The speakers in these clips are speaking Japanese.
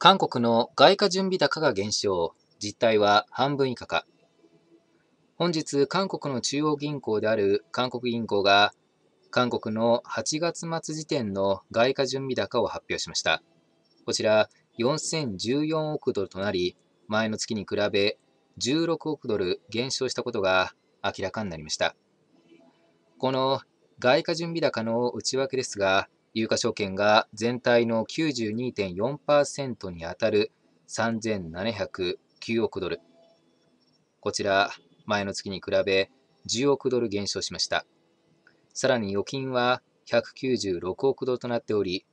韓国の外貨準備高が減少、実態は半分以下か。本日、韓国の中央銀行である韓国銀行が、韓国の8月末時点の外貨準備高を発表しました。こちら、4014億ドルとなり、前の月に比べ16億ドル減少したことが明らかになりました。この外貨準備高の内訳ですが、有価証券が全体の92.4%に当たる3709億ドル。こちら、前の月に比べ10億ドル減少しました。さらに預金は196億ドルとなっており、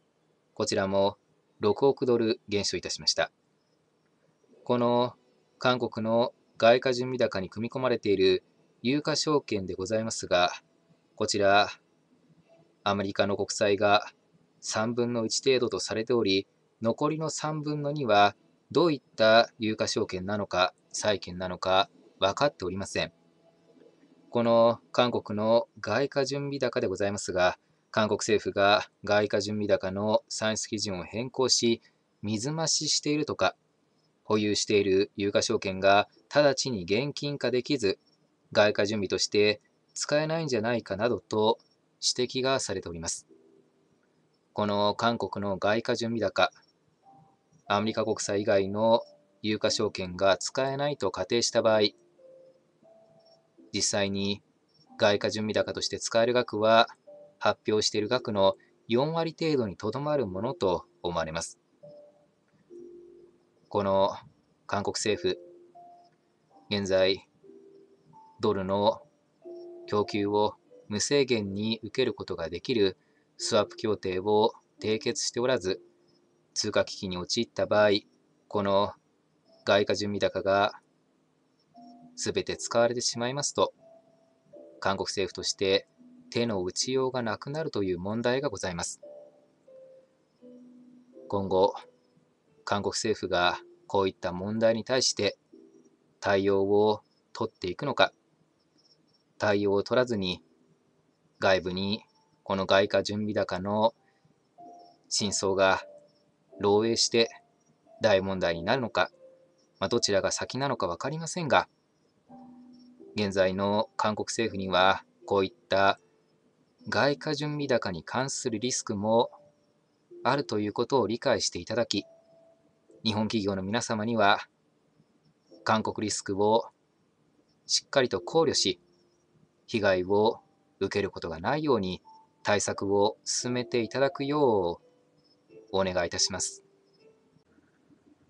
こちらも6億ドル減少いたしました。この韓国の外貨準備高に組み込まれている有価証券でございますが、こちら、アメリカの国債が3分の1程度とされており、残りの3分の2はどういった有価証券なのか、債券なのか分かっておりません。この韓国の外貨準備高でございますが、韓国政府が外貨準備高の算出基準を変更し、水増ししているとか、保有している有価証券が直ちに現金化できず、外貨準備として使えないんじゃないかなどと指摘がされております。この韓国の外貨準備高、アメリカ国債以外の有価証券が使えないと仮定した場合、実際に外貨準備高として使える額は発表している額の4割程度にとどまるものと思われます。この韓国政府、現在、ドルの供給を無制限に受けることができるスワップ協定を締結しておらず、通貨危機に陥った場合、この外貨準備高が全て使われてしまいますと、韓国政府として手の打ちようがなくなるという問題がございます。今後、韓国政府がこういった問題に対して対応を取っていくのか、対応を取らずに外部にこの外貨準備高の真相が漏洩して大問題になるのか、まあ、どちらが先なのか分かりませんが、現在の韓国政府には、こういった外貨準備高に関するリスクもあるということを理解していただき、日本企業の皆様には、韓国リスクをしっかりと考慮し、被害を受けることがないように対策を進めていただくようお願いいたします。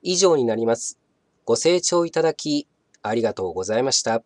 以上になります。ご清聴いただきありがとうございました。